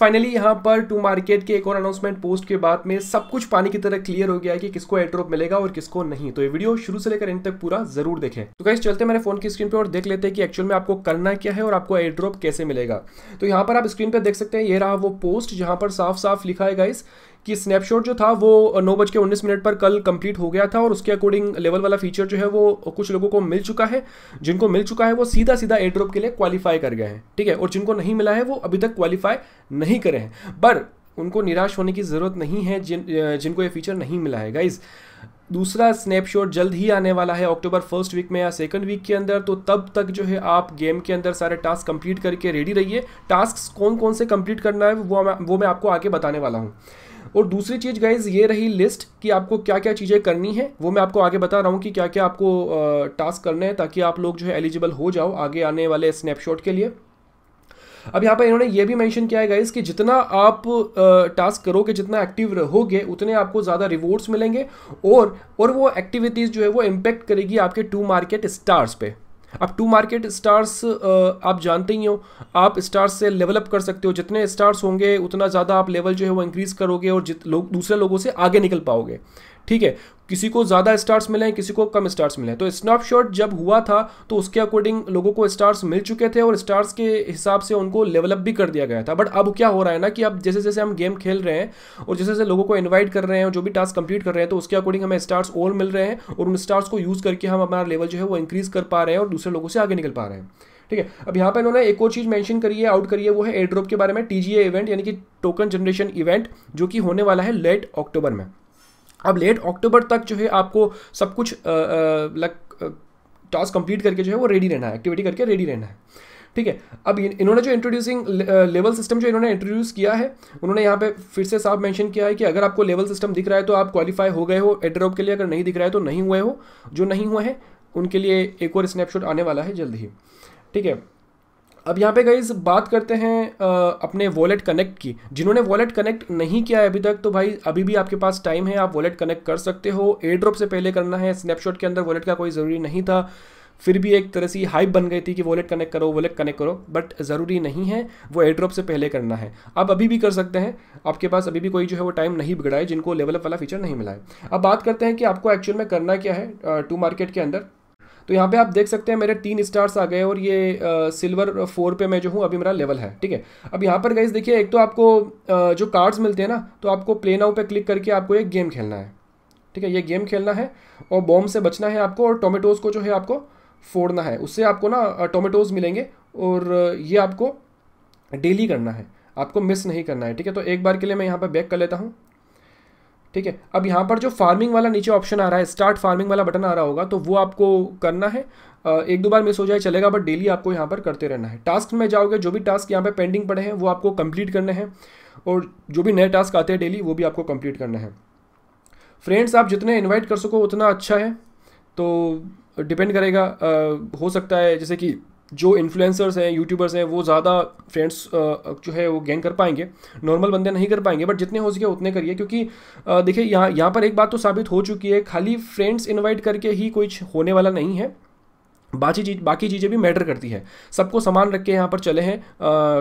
finally यहाँ पर to market के एक और अनाउंसमेंट पोस्ट के बाद में सब कुछ पानी की तरह क्लियर हो गया है कि किसको एड्रॉप मिलेगा और किसको नहीं तो ये वीडियो शुरू से लेकर इन तक पूरा जरूर देखें तो कैसे चलते मेरे फोन की स्क्रीन पर और देख लेते हैं कि एक्चुअल में आपको करना क्या है और आपको एड्रॉप कैसे मिलेगा तो यहाँ पर आप स्क्रीन पर देख सकते हैं ये रहा वो पोस्ट जहाँ पर साफ साफ लिखा है गाइस कि स्नैपशॉट जो था वो नौ बज के उन्नीस मिनट पर कल कंप्लीट हो गया था और उसके अकॉर्डिंग लेवल वाला फीचर जो है वो कुछ लोगों को मिल चुका है जिनको मिल चुका है वो सीधा सीधा एयर के लिए क्वालिफाई कर गए हैं ठीक है और जिनको नहीं मिला है वो अभी तक क्वालिफाई नहीं करे हैं पर उनको निराश होने की ज़रूरत नहीं है जिन जिनको ये फीचर नहीं मिला है गाइज़ दूसरा स्नैपशॉट जल्द ही आने वाला है अक्टूबर फर्स्ट वीक में या सेकंड वीक के अंदर तो तब तक जो है आप गेम के अंदर सारे टास्क कंप्लीट करके रेडी रहिए टास्क कौन कौन से कंप्लीट करना है वो मैं वो मैं आपको आगे बताने वाला हूँ और दूसरी चीज़ गाइज ये रही लिस्ट कि आपको क्या क्या चीज़ें करनी है वो मैं आपको आगे बता रहा हूँ कि क्या क्या आपको टास्क करना है ताकि आप लोग जो है एलिजिबल हो जाओ आगे आने वाले स्नैपशॉट के लिए अब यहाँ पर इन्होंने ये भी मेंशन किया है गाइज कि जितना आप टास्क करोगे जितना एक्टिव रहोगे उतने आपको ज़्यादा रिवॉर्ड्स मिलेंगे और और वो एक्टिविटीज़ जो है वो इम्पैक्ट करेगी आपके टू मार्केट स्टार्स पे अब टू मार्केट स्टार्स आप जानते ही हो आप स्टार्स से लेवल अप कर सकते हो जितने स्टार्स होंगे उतना ज़्यादा आप लेवल जो है वो इंक्रीज़ करोगे और जित लोग दूसरे लोगों से आगे निकल पाओगे ठीक है किसी को ज़्यादा स्टार्स मिले हैं किसी को कम स्टार्स मिले हैं तो स्नैपशॉट जब हुआ था तो उसके अकॉर्डिंग लोगों को स्टार्स मिल चुके थे और स्टार्स के हिसाब से उनको लेवलअप भी कर दिया गया था बट अब क्या हो रहा है ना कि अब जैसे जैसे हम गेम खेल रहे हैं और जैसे जैसे लोगों को इन्वाइट कर रहे हैं जो भी टास्क कंप्लीट कर रहे हैं तो उसके अकॉर्डिंग हमें स्टार्स और मिल रहे हैं और उन स्टार्स को यूज़ करके हम हमारा लेवल जो है वो इंक्रीज़ कर पा रहे हैं और दूसरे लोगों से आगे निकल पा रहे हैं ठीक है अब यहाँ पर इन्होंने एक और चीज़ मेंशन करी है आउट करी है वो है एड्रोप के बारे में टीजीए इवेंट यानी कि टोकन जनरेशन इवेंट जो कि होने वाला है लेट अक्टूबर में अब लेट अक्टूबर तक जो है आपको सब कुछ लाइक टास्क कंप्लीट करके जो है वो रेडी रहना है एक्टिविटी करके रेडी रहना है ठीक है अब इन्होंने जो इंट्रोड्यूसिंग लेवल सिस्टम जो इन्होंने इंट्रोड्यूस किया है उन्होंने यहाँ पे फिर से साफ मेंशन किया है कि अगर आपको लेवल सिस्टम दिख रहा है तो आप क्वालिफाई हो गए हो एड्रॉप के लिए अगर नहीं दिख रहा है तो नहीं हुए हो जो नहीं हुए हैं उनके लिए एक और स्नैपशॉट आने वाला है जल्द ही ठीक है अब यहाँ पे गाइज बात करते हैं अपने वॉलेट कनेक्ट की जिन्होंने वॉलेट कनेक्ट नहीं किया है अभी तक तो भाई अभी भी आपके पास टाइम है आप वॉलेट कनेक्ट कर सकते हो एयर ड्रॉप से पहले करना है स्नैपशॉट के अंदर वॉलेट का कोई ज़रूरी नहीं था फिर भी एक तरह से हाइप बन गई थी कि वॉलेट कनेक्ट करो वॉलेट कनेक्ट करो बट ज़रूरी नहीं है वो एयड्रॉप से पहले करना है आप अभी भी कर सकते हैं आपके पास अभी भी कोई जो है वो टाइम नहीं बिगड़ा है जिनको लेवल वाला फीचर नहीं मिला है अब बात करते हैं कि आपको एक्चुअल में करना क्या है टू मार्केट के अंदर तो यहाँ पे आप देख सकते हैं मेरे तीन स्टार्स आ गए और ये सिल्वर फोर पे मैं जो हूँ अभी मेरा लेवल है ठीक है अब यहाँ पर गाइज देखिए एक तो आपको आ, जो कार्ड्स मिलते हैं ना तो आपको प्ले नाउ पे क्लिक करके आपको एक गेम खेलना है ठीक है ये गेम खेलना है और बॉम्ब से बचना है आपको और टोमेटोज़ को जो है आपको फोड़ना है उससे आपको ना टोमेटोज़ मिलेंगे और ये आपको डेली करना है आपको मिस नहीं करना है ठीक है तो एक बार के लिए मैं यहाँ पर बैक कर लेता हूँ ठीक है अब यहाँ पर जो फार्मिंग वाला नीचे ऑप्शन आ रहा है स्टार्ट फार्मिंग वाला बटन आ रहा होगा तो वो आपको करना है एक दो बार मिस हो जाए चलेगा बट डेली आपको यहाँ पर करते रहना है टास्क में जाओगे जो भी टास्क यहाँ पर पेंडिंग पड़े हैं वो आपको कंप्लीट करने हैं और जो भी नए टास्क आते हैं डेली वो भी आपको कंप्लीट करना है फ्रेंड्स आप जितने इन्वाइट कर सको उतना अच्छा है तो डिपेंड करेगा आ, हो सकता है जैसे कि जो इन्फ्लुएंसर्स हैं यूट्यूबर्स हैं वो ज़्यादा फ्रेंड्स जो है वो गेन कर पाएंगे नॉर्मल बंदे नहीं कर पाएंगे बट जितने हो सके उतने करिए क्योंकि देखिए यहाँ यहाँ पर एक बात तो साबित हो चुकी है खाली फ्रेंड्स इनवाइट करके ही कोई होने वाला नहीं है बाकी चीज बाकी चीज़ें भी मैटर करती है सबको सामान रख के यहाँ पर चले हैं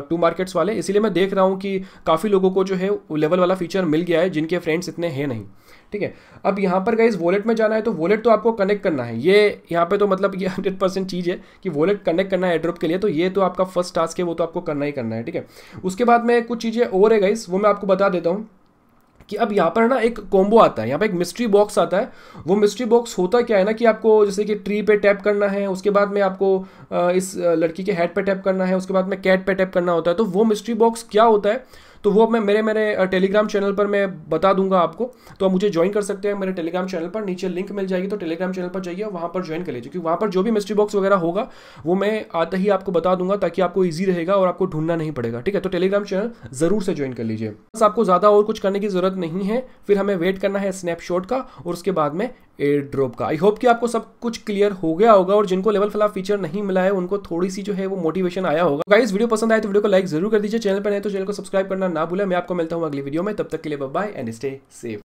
टू मार्केट्स वाले इसीलिए मैं देख रहा हूँ कि काफ़ी लोगों को जो है लेवल वाला फीचर मिल गया है जिनके फ्रेंड्स इतने हैं नहीं ठीक है अब यहाँ पर गाइज वॉलेट में जाना है तो वॉलेट तो आपको कनेक्ट करना है ये यहाँ पे तो मतलब ये हंड्रेड परसेंट चीज़ है कि वॉलेट कनेक्ट करना है एड्रॉप के लिए तो ये तो आपका फर्स्ट टास्क है वो तो आपको करना ही करना है ठीक है उसके बाद में कुछ चीज़ें और है गाइस वो मैं आपको बता देता हूँ कि अब यहाँ पर है ना एक कॉम्बो आता है यहाँ पर एक मिस्ट्री बॉक्स आता है वो मिस्ट्री बॉक्स होता क्या है ना कि आपको जैसे कि ट्री पे टैप करना है उसके बाद में आपको इस लड़की के हेड पे टैप करना है उसके बाद में कैट पे टैप करना होता है तो वो मिस्ट्री बॉक्स क्या होता है तो वो मैं मेरे मेरे टेलीग्राम चैनल पर मैं बता दूंगा आपको तो आप मुझे ज्वाइन कर सकते हैं मेरे टेलीग्राम चैनल पर नीचे लिंक मिल जाएगी तो टेलीग्राम चैनल पर जाइए वहाँ पर ज्वाइन कर लीजिए क्योंकि वहाँ पर जो भी मिस्ट्री बॉक्स वगैरह होगा वो मैं आते ही आपको बता दूंगा ताकि आपको ईजी रहेगा और आपको ढूंढना नहीं पड़ेगा ठीक है तो टेलीग्राम चैनल ज़रूर से ज्वाइन कर लीजिए बस आपको ज़्यादा और कुछ करने की ज़रूरत नहीं है फिर हमें वेट करना है स्नैपशॉट का और उसके बाद में एयर ड्रॉप का आई होप कि आपको सब कुछ क्लियर हो गया होगा और जिनको लेवल फिलहाल फीचर नहीं मिला है उनको थोड़ी सी जो है वो मोटिवेशन आया होगा गाइस वीडियो तो पसंद आए तो वीडियो को लाइक जरूर कर दीजिए चैनल पर नहीं तो चैनल को सब्सक्राइब करना करना ना भूलें मैं आपको मिलता हूँ अगली वीडियो में तब तक के लिए बाय एंड स्टे सेफ